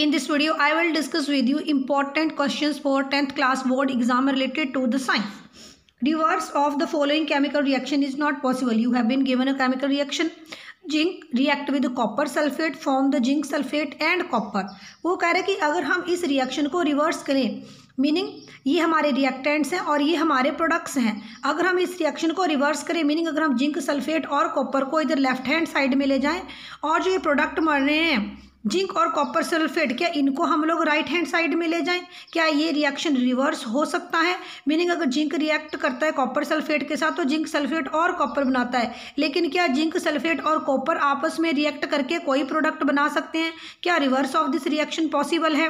In this video I will discuss with you important question for tenth class board exam related to the science reverse of the following chemical reaction is not possible you have been given a chemical reaction zinc react with copper sulphate form the zinc sulphate and copper वो कह रहे कि अगर हम इस reaction को reverse करें meaning ये हमारे रिएक्टेंट्स हैं और ये हमारे प्रोडक्ट्स हैं अगर हम इस रिएक्शन को रिवर्स करें मीनिंग अगर हम जिंक सल्फेट और कॉपर को इधर लेफ्ट हैंड साइड में ले जाएं और जो ये प्रोडक्ट मर रहे हैं जिंक और कॉपर सल्फेट क्या इनको हम लोग राइट हैंड साइड में ले जाएं क्या ये रिएक्शन रिवर्स हो सकता है मीनिंग अगर जिंक रिएक्ट करता है कॉपर सल्फेट के साथ तो जिंक सल्फेट और कॉपर बनाता है लेकिन क्या जिंक सल्फेट और कॉपर आपस में रिएक्ट करके कोई प्रोडक्ट बना सकते हैं क्या reverse of this reaction possible है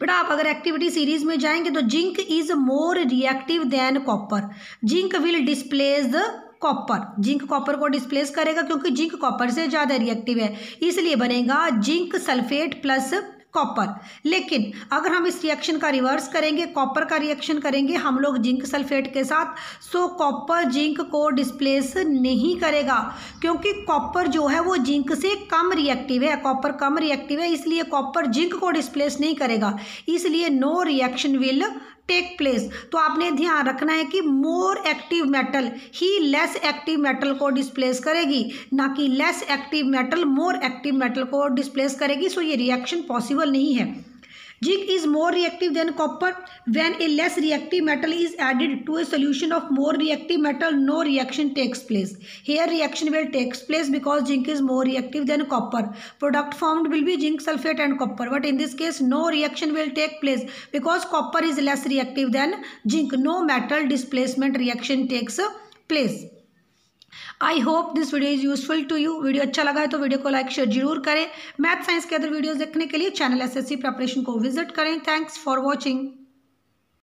बेटा आप अगर एक्टिविटी सीरीज में जाएंगे तो zinc is more reactive than copper zinc will displace the copper zinc copper को डिस्प्लेस करेगा क्योंकि जिंक कॉपर से ज़्यादा रिएक्टिव है इसलिए बनेगा जिंक सल्फेट प्लस कॉपर लेकिन अगर हम इस रिएक्शन का रिवर्स करेंगे कॉपर का रिएक्शन करेंगे हम लोग जिंक सल्फेट के साथ सो कॉपर जिंक को डिस्प्लेस नहीं करेगा क्योंकि कॉपर जो है वो जिंक से कम रिएक्टिव है कॉपर कम रिएक्टिव है इसलिए कॉपर जिंक को डिस्प्लेस नहीं करेगा इसलिए no reaction will take place तो आपने ध्यान रखना है कि मोर एक्टिव मेटल ही लेस एक्टिव मेटल को डिस्प्लेस करेगी ना कि less active metal more active metal को डिस्प्लेस करेगी सो ये रिएक्शन पॉसिबल नहीं है Zinc is more reactive than copper. When a less reactive metal is added to a solution of more reactive metal, no reaction takes place. Here reaction will takes place because zinc is more reactive than copper. Product formed will be zinc sulfate and copper. But in this case, no reaction will take place because copper is less reactive than zinc. No metal displacement reaction takes place. I hope this video is useful to you video अच्छा लगा है तो video को like share जरूर करें math science के other videos देखने के लिए channel S S C preparation को विजिट करें थैंक्स फॉर वॉचिंग